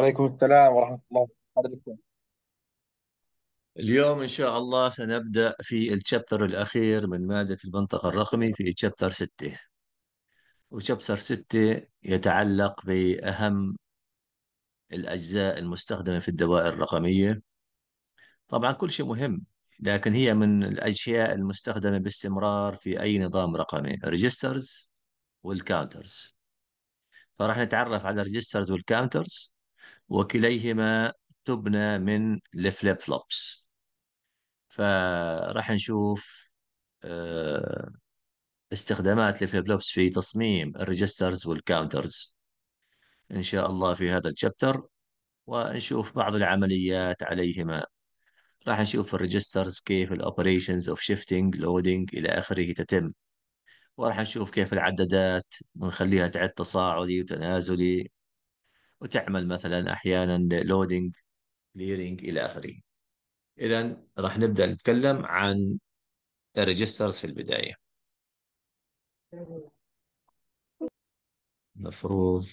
عليكم السلام ورحمة الله وبركاته اليوم إن شاء الله سنبدأ في الشابتر الأخير من مادة المنطق الرقمي في شابتر 6 وشابتر 6 يتعلق بأهم الأجزاء المستخدمة في الدوائر الرقمية طبعا كل شيء مهم لكن هي من الأشياء المستخدمة باستمرار في أي نظام رقمي الريجسترز والكاونترز فراح نتعرف على الريجسترز والكاونترز وكليهما تبنى من الفليب فلوبس فراح نشوف آه، استخدامات الفليب فلوبس في تصميم الريجسترز والكاونترز إن شاء الله في هذا الشابتر ونشوف بعض العمليات عليهما راح نشوف الريجسترز كيف الاوبريشنز اوف شيفتنج لودنج الى اخره تتم وراح نشوف كيف العدادات ونخليها تعد تصاعدي وتنازلي وتعمل مثلا احيانا لودنج كليرنج الى اخره اذا راح نبدا نتكلم عن الريجسترز في البدايه المفروض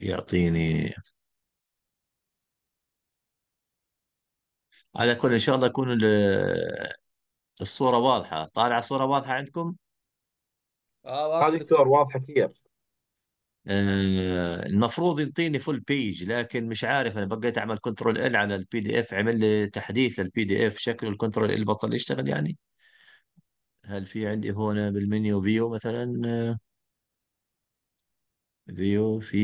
يعطيني على كل ان شاء الله يكون الصوره واضحه طالعه صوره واضحه عندكم اه دكتور واضحه كثير آه، المفروض يعطيني فول بيج لكن مش عارف انا بقيت اعمل كنترول ال على البي دي اف عمل لي تحديث للبي دي اف شكله الكنترول ال بطل يشتغل يعني هل في عندي هون بالمنيو فيو مثلا فيو في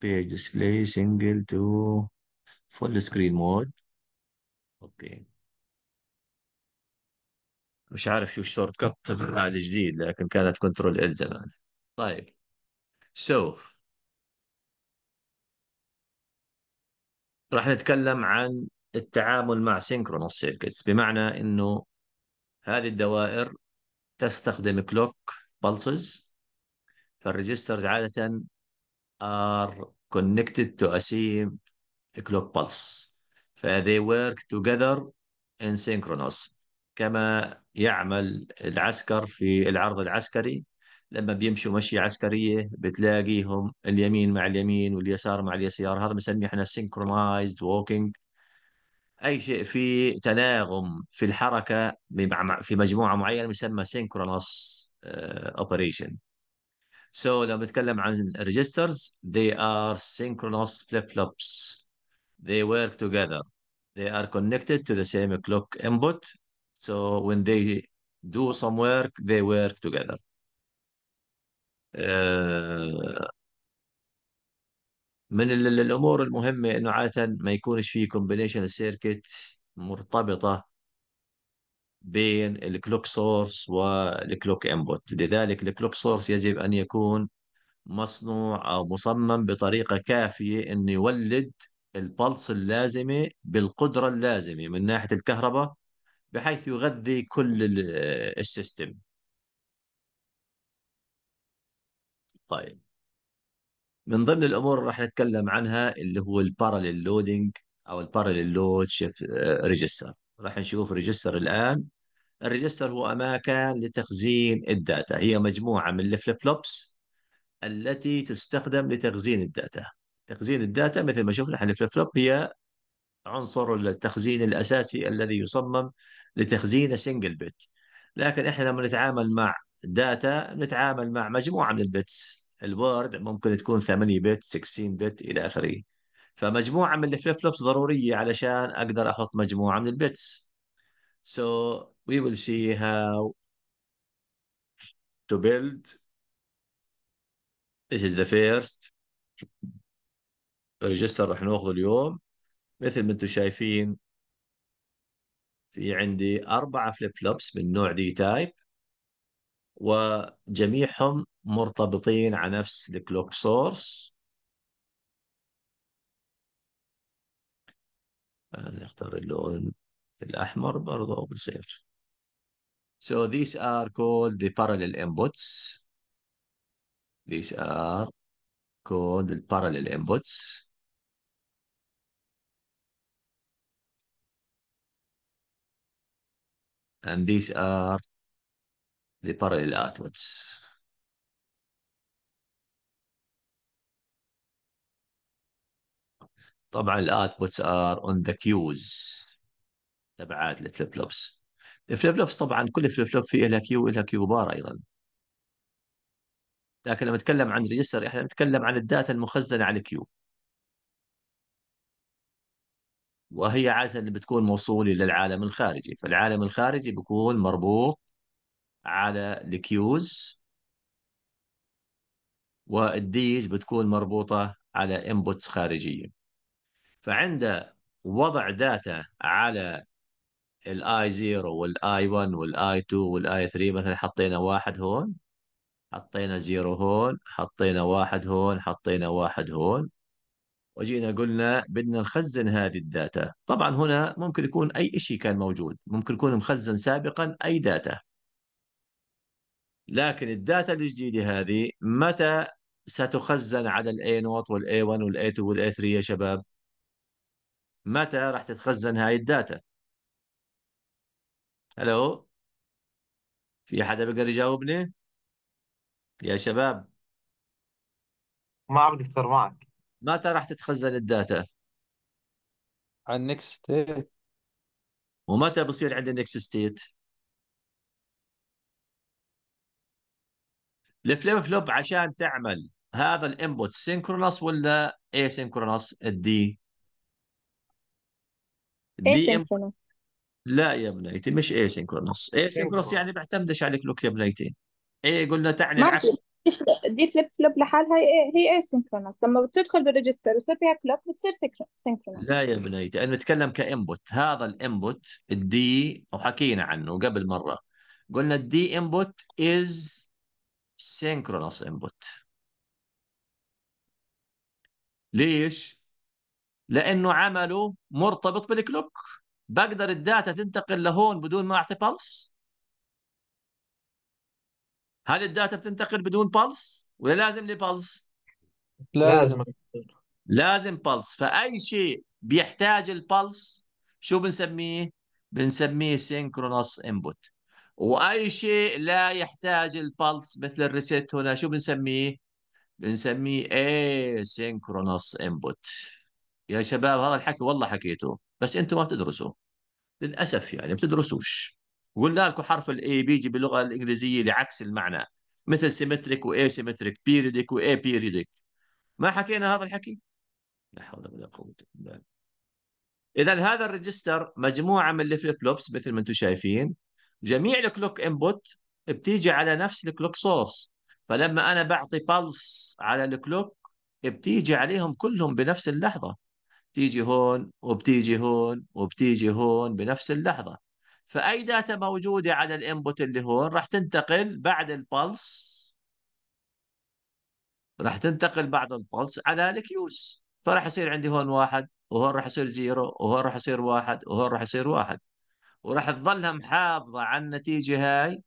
بيج ديسبلاي سنجل تو فول سكرين مود اوكي مش عارف شو الشورت كت هذا الجديد لكن كانت كنترول ال زمان طيب سوف so, راح نتكلم عن التعامل مع سينكرونس سيركتس بمعنى انه هذه الدوائر تستخدم كلوك pulses فالريجسترز عادة are connected to a same clock pulse ف they work together in synchronous كما يعمل العسكر في العرض العسكري لما بيمشوا مشية عسكرية بتلاقيهم اليمين مع اليمين واليسار مع اليسار هذا بنسميه احنا synchronized walking أي شيء في تناغم في الحركة في مجموعة معينة بنسمى synchronous آه، operation So لو بنتكلم عن registers they are synchronous flip-flops they work together they are connected to the same clock input So when they do some work, they work together. Uh, من الامور المهمه انه عاده ما يكونش في كومبينيشن سيركت مرتبطه بين الكلوك سورس والكلوك انبوت لذلك الكلوك سورس يجب ان يكون مصنوع او مصمم بطريقه كافيه انه يولد البلس اللازمه بالقدره اللازمه من ناحيه الكهرباء بحيث يغذي كل السيستم طيب من ضمن الامور اللي راح نتكلم عنها اللي هو البارلل لودنج او البارلل لود شيف ريجستر راح نشوف ريجستر الان الريجستر هو اماكن لتخزين الداتا هي مجموعه من الفليب فلوبس التي تستخدم لتخزين الداتا تخزين الداتا مثل ما شفنا احنا الفليب فلوب هي عنصر التخزين الأساسي الذي يصمم لتخزين سنجل بت لكن إحنا لما نتعامل مع داتا نتعامل مع مجموعة من البتس الوورد ممكن تكون 8 بت 16 بت إلى آخره فمجموعة من الفليب فلوبس ضرورية علشان أقدر أحط مجموعة من البتس So we will see how to build. This is the first register راح ناخذه اليوم مثل ما انتم شايفين في عندي أربعة فليب فلوبس من نوع دي تايب وجميعهم مرتبطين على نفس الكلوك سورس آه، نختار اللون الأحمر برضه بصير So these are called the parallel inputs. These are called the parallel inputs. and these are the parallel outputs. طبعا الاوتبوتس ار اون ذا كيوز تبعات الفليب فلوبس الفليب فلوبس طبعا كل فليب فلوب فيه لها كيو لها كيو بار ايضا لكن لما نتكلم عن ريجستر احنا نتكلم عن الداتا المخزنه على كيو وهي عادة بتكون موصولة للعالم الخارجي فالعالم الخارجي بيكون مربوط على الكيوز والديز بتكون مربوطة على انبوتس خارجية فعند وضع داتا على الاي 0 والاي 1 والاي 2 والاي 3 مثلا حطينا واحد هون حطينا زيرو هون حطينا واحد هون حطينا واحد هون وجينا قلنا بدنا نخزن هذه الداتا طبعا هنا ممكن يكون أي شيء كان موجود ممكن يكون مخزن سابقا أي داتا لكن الداتا الجديدة هذه متى ستخزن على الاي نوت والاي 1 والاي 2 والاي 3 يا شباب متى راح تتخزن هاي الداتا الو في حدا بيقدر يجاوبني يا شباب ما عم دكتور معك متى راح تتخزن الداتا؟ على النكست ستيت ومتى بصير عندي النكست ستيت؟ الفليب فلوب عشان تعمل هذا الانبوت سينكرونس ولا اي سينكرونس الدي؟ دي لا يا بنيتي مش اي سينكرونس اي سينكرونس يعني بيعتمدش على لوك يا بنيتي اي قلنا تعني العكس دي فليب فلوب لحالها هي إيه؟ هي اسينكرونس لما بتدخل بالريجستر ويصير فيها كلوك بتصير سينكرونس لا يا بنيتي انا بتكلم كانبوت هذا الانبوت الدي وحكينا عنه قبل مره قلنا الدي انبوت از سينكرونس انبوت ليش؟ لانه عمله مرتبط بالكلوك بقدر الداتا تنتقل لهون بدون ما اعطي بلس هل الداتا بتنتقل بدون بالس ولا لازم لي بالس؟ لازم لازم بالس فاي شيء بيحتاج البلس شو بنسميه؟ بنسميه سينكرونس انبوت واي شيء لا يحتاج البلس مثل الريسيت هنا شو بنسميه؟ بنسميه اي سينكرونس انبوت يا شباب هذا الحكي والله حكيته بس انتم ما بتدرسوا للاسف يعني ما بتدرسوش قلنا لكم حرف الاي بيجي باللغه الانجليزيه لعكس المعنى مثل سيمتريك واي سيمتريك بيريدك واي بيريدك ما حكينا هذا الحكي لا حول ولا قوه الا بالله اذا هذا الريجستر مجموعه من الفليب فلوبس مثل ما انتم شايفين جميع الكلوك انبوت بتيجي على نفس الكلوك سورس فلما انا بعطي بالس على الكلوك بتيجي عليهم كلهم بنفس اللحظه تيجي هون وبتيجي هون وبتيجي هون بنفس اللحظه فاي داتا موجوده على الانبوت اللي هون راح تنتقل بعد البلس راح تنتقل بعد البلس على الكيوز فراح يصير عندي هون واحد وهون راح يصير زيرو وهون راح يصير واحد وهون راح يصير واحد وراح تظلها محافظه على النتيجه هاي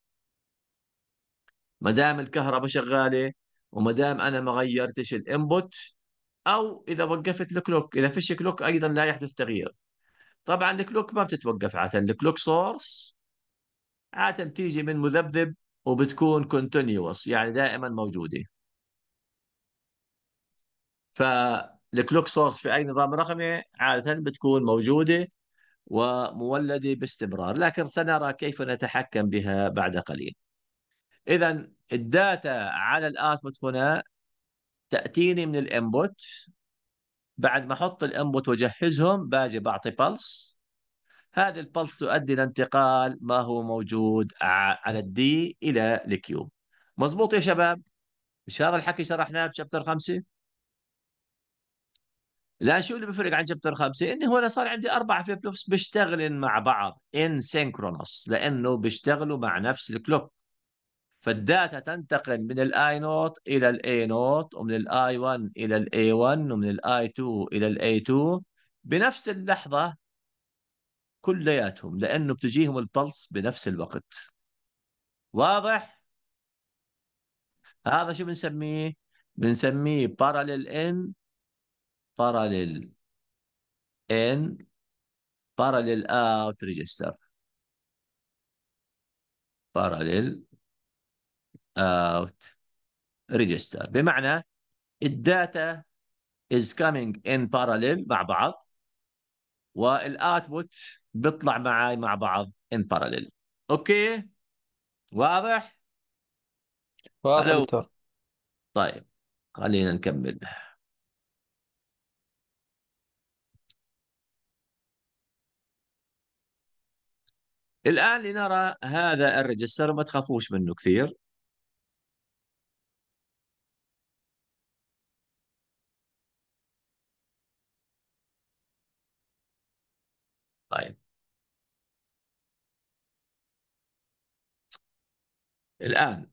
ما دام الكهرباء شغاله وما دام انا ما غيرتش الانبوت او اذا وقفت الكلوك اذا فيش كلوك ايضا لا يحدث تغيير طبعا الكلوك ما بتتوقف عاده الكلوك سورس عاده بتيجي من مذبذب وبتكون كونتينيوس يعني دائما موجوده فالكلوك سورس في اي نظام رقمي عاده بتكون موجوده ومولده باستمرار لكن سنرى كيف نتحكم بها بعد قليل اذا الداتا على الاثبت هنا تاتيني من الانبوت بعد ما احط الانبوت واجهزهم باجي بعطي بلس هذه البلس تؤدي لانتقال ما هو موجود على الدي الى الكيو مضبوط يا شباب مش هذا الحكي شرحناه بشابتر خمسة لا شو اللي بيفرق عن شابتر خمسة اني هو صار عندي اربع فليب فلوبس بيشتغلن مع بعض ان سينكرونس لانه بيشتغلوا مع نفس الكلوك فالداتا تنتقل من الاي نوت الى الاي نوت ومن الاي 1 الى الاي 1 ومن الاي 2 الى الاي 2 بنفس اللحظه كلياتهم لانه بتجيهم البلس بنفس الوقت واضح هذا شو بنسميه بنسميه بارلل ان بارلل ان بارلل اوت ريجستر بارلل out register بمعنى الداتا is coming in parallel مع بعض والاوتبوت بيطلع معي مع بعض in parallel اوكي واضح؟ واضح دكتور طيب خلينا نكمل الآن لنرى هذا الريجستر ما تخافوش منه كثير الان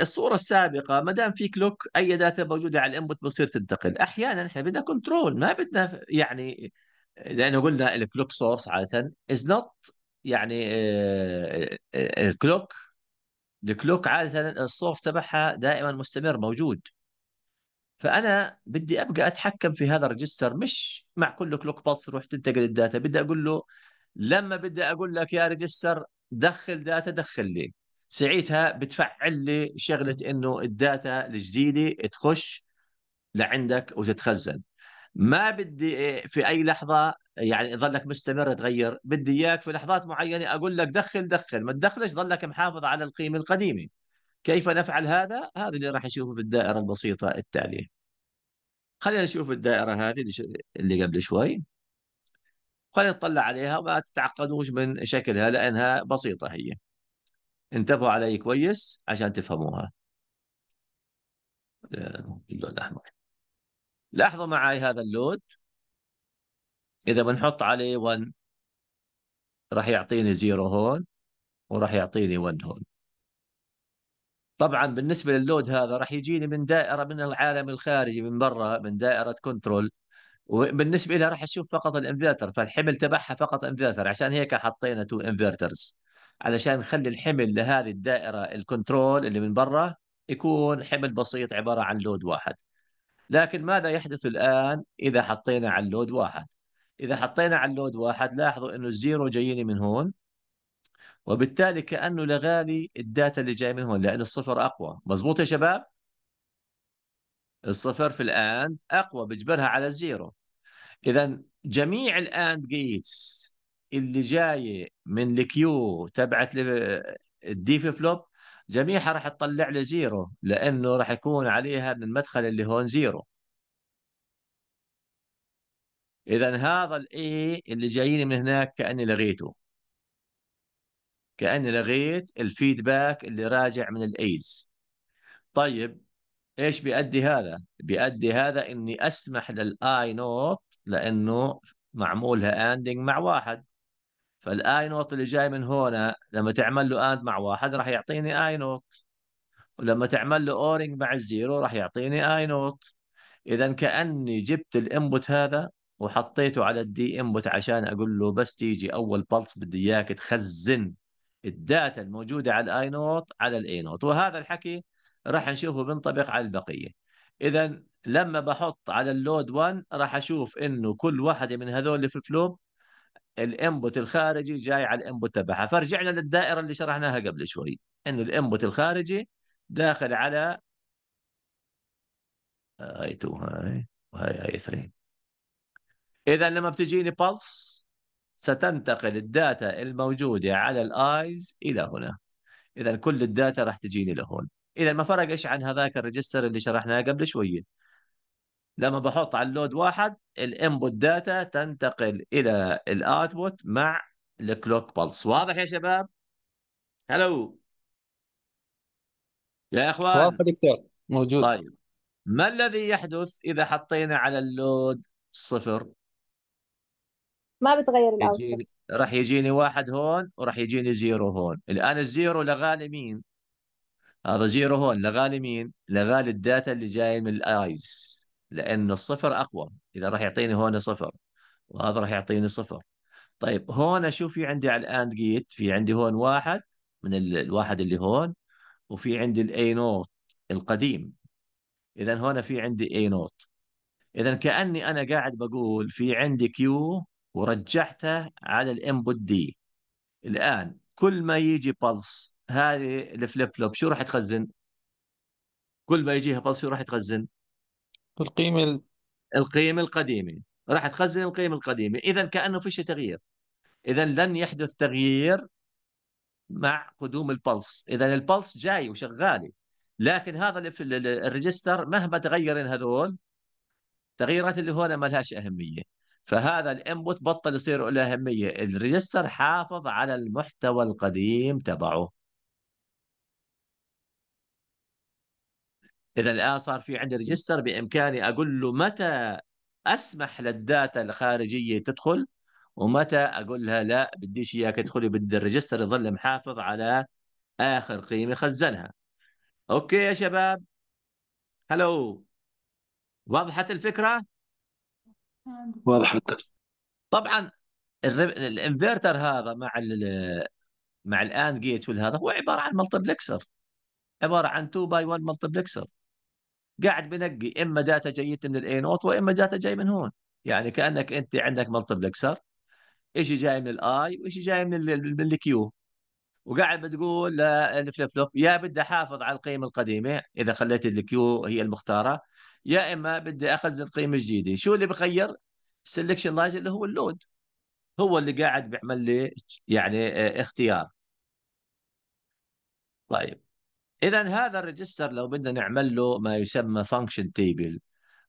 الصوره السابقه ما دام في كلوك اي داتا موجوده على الانبوت بتصير تنتقل احيانا احنا بدنا كنترول ما بدنا يعني لانه قلنا الكلوك سورس عاده از نوت يعني آه، آه، آه، الكلوك الكلوك عاده السورس تبعها دائما مستمر موجود فانا بدي ابقى اتحكم في هذا الريجستر مش مع كل كلوك باص تروح تنتقل الداتا بدي اقول له لما بدي اقول لك يا ريجستر دخل داتا دخل لي ساعتها بتفعل لي شغله انه الداتا الجديده تخش لعندك وتتخزن ما بدي في اي لحظه يعني ظلك مستمر تغير بدي اياك في لحظات معينه اقول لك دخل دخل ما تدخلش ظلك محافظ على القيمه القديمه كيف نفعل هذا هذا اللي راح نشوفه في الدائره البسيطه التاليه خلينا نشوف الدائره هذه اللي قبل شوي خلينا نطلع عليها وما تتعقدوش من شكلها لانها بسيطه هي انتبهوا علي كويس عشان تفهموها اللون الأحمر لاحظوا معي هذا اللود إذا بنحط عليه 1 راح يعطيني 0 هون وراح يعطيني 1 هون طبعا بالنسبه للود هذا راح يجيني من دائره من العالم الخارجي من برا من دائره كنترول وبالنسبه لها راح اشوف فقط الانفرتر فالحمل تبعها فقط انفرتر عشان هيك حطينا تو انفرترز علشان نخلي الحمل لهذه الدائره الكنترول اللي من برا يكون حمل بسيط عباره عن لود واحد لكن ماذا يحدث الان اذا حطينا على اللود واحد اذا حطينا على اللود واحد لاحظوا انه الزيرو جاييني من هون وبالتالي كانه لغالي الداتا اللي جاي من هون لان الصفر اقوى مزبوط يا شباب الصفر في الاند اقوى بجبرها على الزيرو اذا جميع الاند جيتس اللي جايه من الكيو تبعت الديف فلوب جميعها راح تطلع لي زيرو لانه راح يكون عليها من المدخل اللي هون زيرو اذا هذا الاي اللي جاييني من هناك كاني لغيته كاني لغيت الفيدباك اللي راجع من الايز طيب ايش بيؤدي هذا بيؤدي هذا اني اسمح للاي نوت لانه معمولها اندنج مع واحد فالاي نوت اللي جاي من هنا لما تعمل له اند مع واحد راح يعطيني اي نوت ولما تعمل له اورنج مع الزيرو راح يعطيني اي نوت اذا كاني جبت الانبوت هذا وحطيته على الدي انبوت عشان اقول له بس تيجي اول بلس بدي اياك تخزن الداتا الموجوده على الاي نوت على الاي نوت وهذا الحكي راح نشوفه بنطبق على البقيه اذا لما بحط على اللود 1 راح اشوف انه كل واحده من هذول اللي في الفلوب الانبوت الخارجي جاي على الانبوت تبعها فرجعنا للدائره اللي شرحناها قبل شوي انه الانبوت الخارجي داخل على آه، اي 2 هاي وهاي اي 3 اذا لما بتجيني بلس ستنتقل الداتا الموجوده على الايز الى هنا اذا كل الداتا راح تجيني لهون اذا ما فرق ايش عن هذاك الريجستر اللي شرحناه قبل شويه لما بحط على اللود واحد الانبوت داتا تنتقل الى الاوتبوت مع الكلوك بلس واضح يا شباب هلو يا اخوان واضح دكتور موجود طيب ما الذي يحدث اذا حطينا على اللود صفر ما بتغير الاوتبوت راح يجيني واحد هون وراح يجيني زيرو هون الان الزيرو لغالي مين هذا زيرو هون لغالي مين لغالي الداتا اللي جاي من الايز لأن الصفر أقوى إذا راح يعطيني هون صفر وهذا راح يعطيني صفر طيب هون شو في عندي على الآند جيت في عندي هون واحد من الواحد اللي هون وفي عندي الاي نوت القديم اذا هون في عندي اي نوت اذا كاني انا قاعد بقول في عندي كيو ورجعته على الانبوت دي الان كل ما يجي بلس هذه الفليب فلوب شو راح تخزن؟ كل ما يجيها بلس شو راح تخزن؟ القيمة ال... القيمة القديمة راح تخزن القيمة القديمة إذا كأنه فيش تغيير إذا لن يحدث تغيير مع قدوم البلس إذا البلس جاي وشغالة لكن هذا الريجستر مهما تغير هذول تغييرات اللي هون ما لهاش أهمية فهذا الانبوت بطل يصير له أهمية الريجستر حافظ على المحتوى القديم تبعه اذا الان صار في عندي ريجستر بامكاني اقول له متى اسمح للداتا الخارجيه تدخل ومتى اقول لها لا بديش اياك تدخلي بدي الريجستر يظل محافظ على اخر قيمه خزنها اوكي يا شباب هلو وضحت الفكره وضحت طبعا الانفرتر هذا مع الـ مع الاند جيت والهذا هو عباره عن ملتبلكسر عباره عن 2 باي 1 ملتبلكسر قاعد بنقي اما داتا جيت من الاي نوت واما داتا جاي من هون يعني كانك انت عندك ملتبلكسر شيء جاي من الاي وشيء جاي من الكيو وقاعد بتقول للفليب فلوب يا بدي احافظ على القيمه القديمه اذا خليت الكيو هي المختاره يا اما بدي اخزن قيمه جديده شو اللي بخير سلكشن لاج اللي هو اللود هو اللي قاعد بيعمل لي يعني آه، اختيار طيب اذا هذا الريجستر لو بدنا نعمل له ما يسمى فانكشن تيبل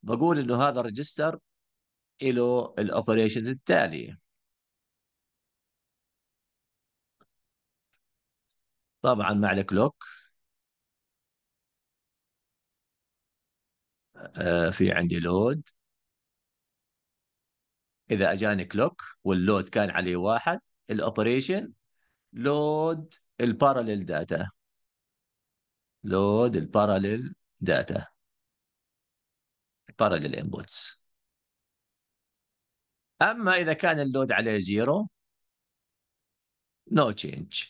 بقول انه هذا الريجستر له الاوبريشنز التاليه طبعا مع الكلوك آه في عندي لود اذا اجاني كلوك واللود كان عليه واحد الاوبريشن لود البارلل داتا لود parallel داتا parallel انبوتس اما اذا كان اللود عليه زيرو نو no تشينج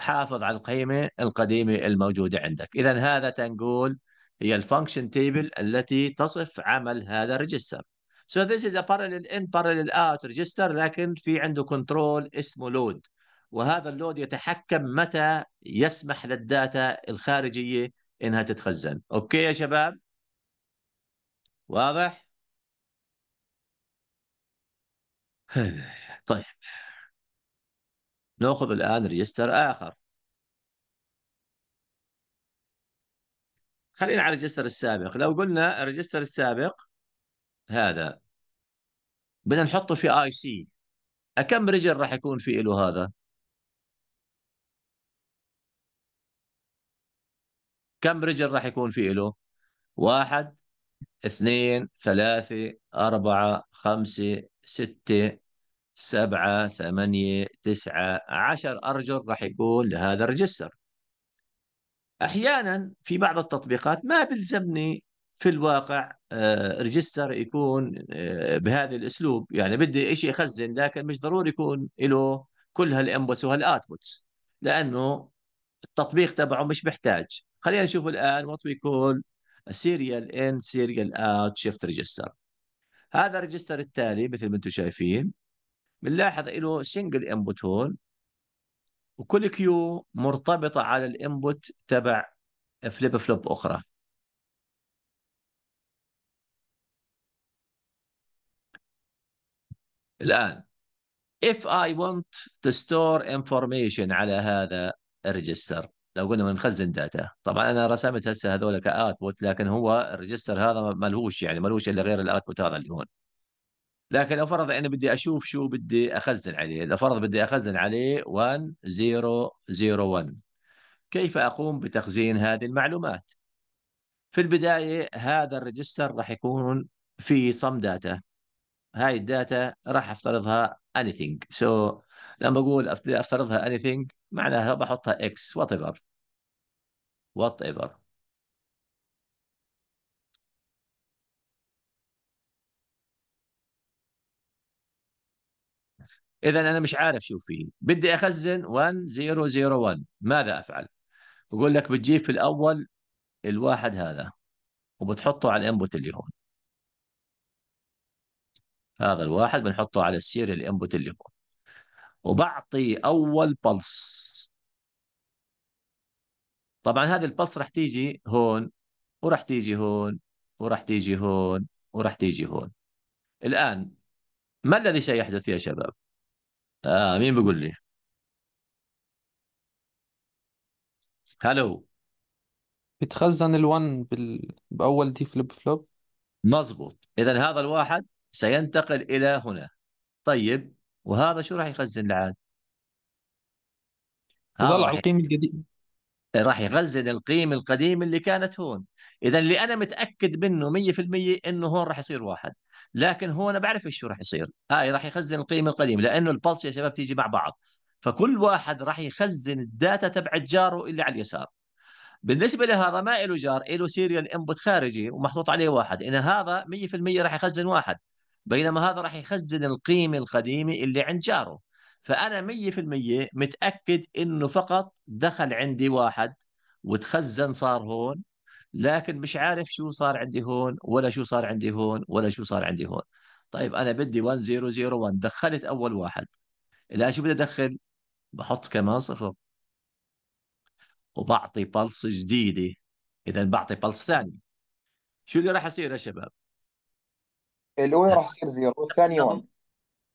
حافظ على القيمه القديمه الموجوده عندك اذا هذا تنقول هي الفانكشن تيبل التي تصف عمل هذا الريجستر So this is a parallel in parallel out register لكن في عنده كنترول اسمه load وهذا اللود يتحكم متى يسمح للداتا الخارجيه انها تتخزن اوكي يا شباب واضح طيب ناخذ الان ريجستر اخر خلينا على الريجستر السابق لو قلنا الريجستر السابق هذا بدنا نحطه في اي سي كم رجل راح يكون في له هذا كم رجل راح يكون في له؟ واحد اثنين ثلاثة أربعة خمسة ستة سبعة ثمانية تسعة عشر أرجل راح يكون لهذا الرجستر أحيانا في بعض التطبيقات ما بلزمني في الواقع آه، ريجستر يكون آه، بهذا الاسلوب يعني بدي شيء يخزن لكن مش ضروري يكون له كل هالانبوتس وهالاوتبوتس لانه التطبيق تبعه مش محتاج خلينا نشوف الآن what we call a serial in serial out shift register هذا الريجستر التالي مثل ما انتم شايفين بنلاحظ له سنجل انبوت هون وكل كيو مرتبطة على الانبوت تبع فليب فلوب أخرى الآن if I want to store information على هذا الريجستر لو قلنا نخزن داتا طبعا انا رسمت هسه هذول كاوتبوت لكن هو الريجستر هذا ما لهوش يعني ما لهوش الا غير الاوتبوت هذا اللي هون لكن لو فرض انا بدي اشوف شو بدي اخزن عليه لو فرض بدي اخزن عليه 1001 كيف اقوم بتخزين هذه المعلومات في البدايه هذا الريجستر راح يكون في صم داتا هاي الداتا راح افترضها anything so لما بقول افترضها anything معناها بحطها اكس وات ايفر وات ايفر اذا انا مش عارف شو فيه بدي اخزن 1001 ماذا افعل بقول لك بتجيب في الاول الواحد هذا وبتحطه على الانبوت اللي هون هذا الواحد بنحطه على السيريال انبوت اللي هون وبعطي اول بلس طبعا هذه البلس راح تيجي هون وراح تيجي هون وراح تيجي هون وراح تيجي هون الان ما الذي سيحدث يا شباب آه مين بيقول لي هلو بيتخزن ال1 بال... باول دي فليب فلوب مظبوط اذا هذا الواحد سينتقل الى هنا طيب وهذا شو راح يخزن العاد؟ يطلع على القيمه القديمه راح يخزن القيمة القديمة اللي كانت هون إذا اللي أنا متأكد منه 100% أنه هون راح يصير واحد لكن هون بعرف شو راح يصير هاي راح يخزن القيمة القديمة لأنه البلس يا شباب تيجي مع بعض فكل واحد راح يخزن الداتا تبع جاره اللي على اليسار بالنسبة لهذا ما له جار له سيريال انبوت خارجي ومحطوط عليه واحد إن هذا 100% راح يخزن واحد بينما هذا راح يخزن القيمه القديمه اللي عند جاره فانا 100% متاكد انه فقط دخل عندي واحد وتخزن صار هون لكن مش عارف شو صار عندي هون ولا شو صار عندي هون ولا شو صار عندي هون طيب انا بدي 1001 دخلت اول واحد الان شو بدي ادخل بحط كمان صفر وبعطي بلس جديده اذا بعطي بلس ثاني شو اللي راح يصير يا شباب الاولى نعم. راح تصير زيرو والثانيه 1 نعم.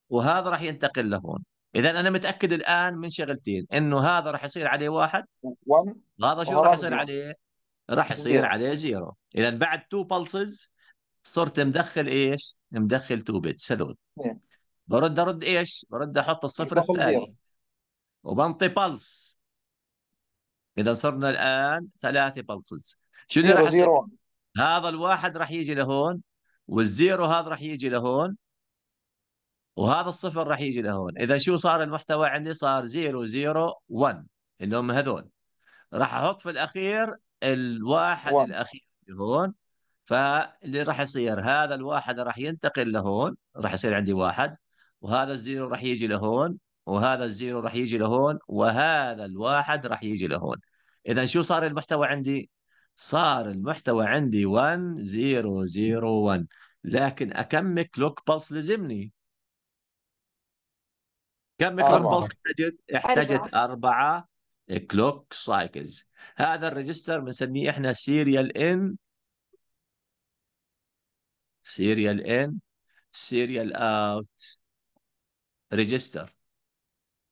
وهذا راح ينتقل لهون اذا انا متاكد الان من شغلتين انه هذا راح يصير عليه واحد 1 وهذا شو راح يصير عليه؟ راح يصير عليه زيرو اذا بعد تو بلسز صرت مدخل ايش؟ مدخل تو بيتس هذول برد ارد ايش؟ برد احط الصفر الثاني وبنطي بلس اذا صرنا الان ثلاثه بلسز شو اللي راح يصير؟ هذا الواحد راح يجي لهون والزيرو هذا راح يجي لهون وهذا الصفر راح يجي لهون اذا شو صار المحتوى عندي صار 0 0 1 اللي هم هذول راح احط في الاخير الواحد واحد. الاخير اللي هون فاللي راح يصير هذا الواحد راح ينتقل لهون راح يصير عندي واحد وهذا الزيرو راح يجي لهون وهذا الزيرو راح يجي لهون وهذا الواحد راح يجي لهون اذا شو صار المحتوى عندي صار المحتوى عندي 1001 لكن اكمك كلوك بلس لزمني كم كلوك بلس احتاجت؟ احتاجت؟ احتاجت اربعه كلوك سايكلز هذا الريجستر بنسميه احنا سيريال ان سيريال ان سيريال اوت ريجستر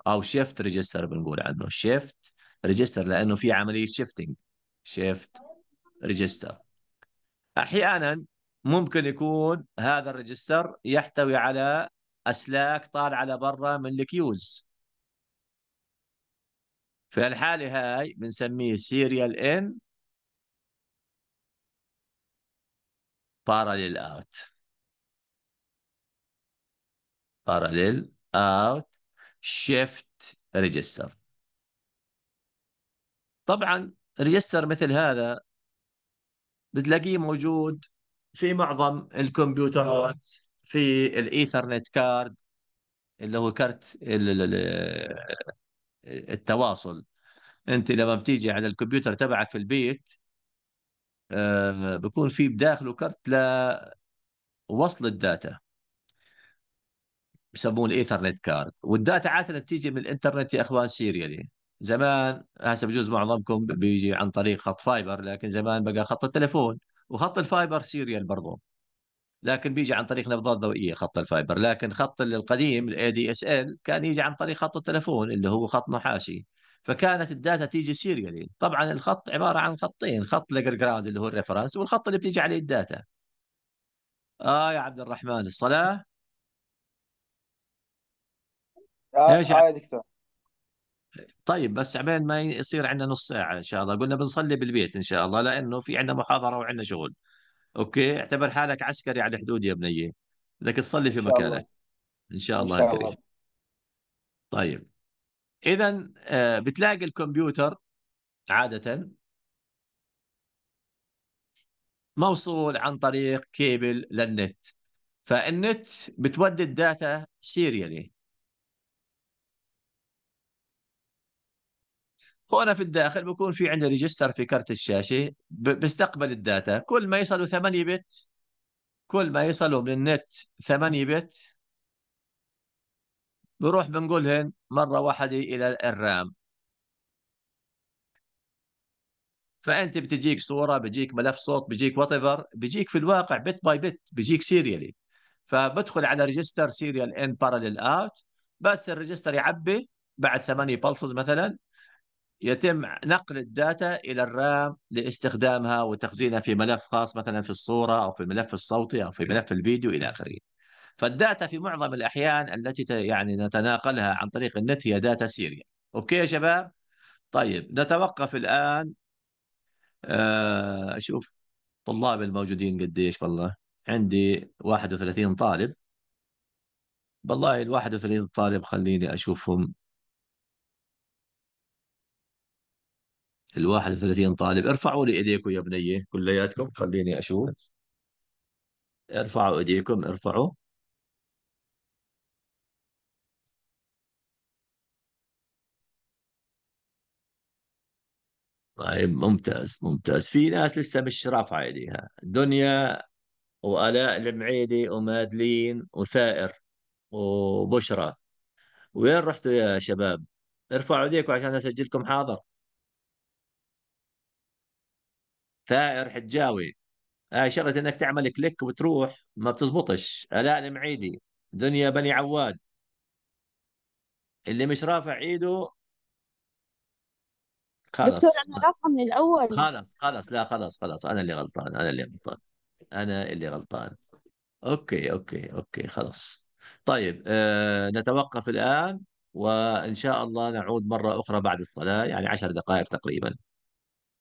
او شيفت ريجستر بنقول عنه شيفت ريجستر لانه في عمليه شيفتنج شيفت ريجستر احيانا ممكن يكون هذا الريجستر يحتوي على اسلاك طالعه لبرا من الكيوز في الحاله هاي بنسميه سيريال ان باراليل اوت باراليل اوت شيفت ريجستر طبعا ريجستر مثل هذا بتلاقيه موجود في معظم الكمبيوترات في الايثرنت كارد اللي هو كارت التواصل انت لما بتيجي على الكمبيوتر تبعك في البيت آه، بكون في بداخله كارت لوصل الداتا بسموه الايثرنت كارد والداتا عاده بتيجي من الانترنت يا اخوان سيريالي زمان هسه بجوز معظمكم بيجي عن طريق خط فايبر لكن زمان بقى خط التلفون وخط الفايبر سيريال برضو لكن بيجي عن طريق نبضات ضوئيه خط الفايبر لكن خط القديم الاي دي اس ال كان يجي عن طريق خط التلفون اللي هو خط نحاسي فكانت الداتا تيجي سيريالي طبعا الخط عباره عن خطين خط لجر جراوند اللي هو الريفرنس والخط اللي بتيجي عليه الداتا اه يا عبد الرحمن الصلاه آه آه يا دكتور طيب بس عبين ما يصير عندنا نص ساعه ان شاء الله قلنا بنصلي بالبيت ان شاء الله لانه في عندنا محاضره وعندنا شغل اوكي اعتبر حالك عسكري على الحدود يا بنيه بدك تصلي في مكانك ان شاء الله, إن شاء الله. طيب اذا آه، بتلاقي الكمبيوتر عاده موصول عن طريق كيبل للنت فالنت بتودي الداتا سيريالي هنا في الداخل بيكون في عندي ريجستر في كارت الشاشه بيستقبل الداتا كل ما يصلوا 8 بت كل ما يصلوا من النت 8 بت بروح بنقولهن مره واحده الى الرام فانت بتجيك صوره بيجيك ملف صوت بيجيك وات ايفر بيجيك في الواقع بت باي بت بيجيك سيريالي فبدخل على ريجستر سيريال ان بارلل اوت بس الريجستر يعبي بعد 8 بلسز مثلا يتم نقل الداتا الى الرام لاستخدامها وتخزينها في ملف خاص مثلا في الصوره او في الملف الصوتي او في ملف الفيديو الى اخره. فالداتا في معظم الاحيان التي يعني نتناقلها عن طريق النت هي داتا سيريا. اوكي يا شباب؟ طيب نتوقف الان اشوف آه، طلاب الموجودين قديش والله عندي 31 طالب والله ال 31 طالب خليني اشوفهم ال 31 طالب ارفعوا لي ايديكم يا بنيه كلياتكم خليني اشوف ارفعوا ايديكم ارفعوا طيب ممتاز ممتاز في ناس لسه مش رافعه ايديها دنيا والاء المعيدي ومادلين وثائر وبشرى وين رحتوا يا شباب؟ ارفعوا ايديكم عشان اسجلكم حاضر ثائر حجاوي شغلة انك تعمل كليك وتروح ما بتزبطش الاء المعيدي دنيا بني عواد اللي مش رافع ايده خلص دكتور انا رافعه من الاول خلاص خلاص لا خلاص خلاص انا اللي غلطان انا اللي غلطان انا اللي غلطان اوكي اوكي اوكي خلاص طيب آه نتوقف الان وان شاء الله نعود مره اخرى بعد الصلاه يعني عشر دقائق تقريبا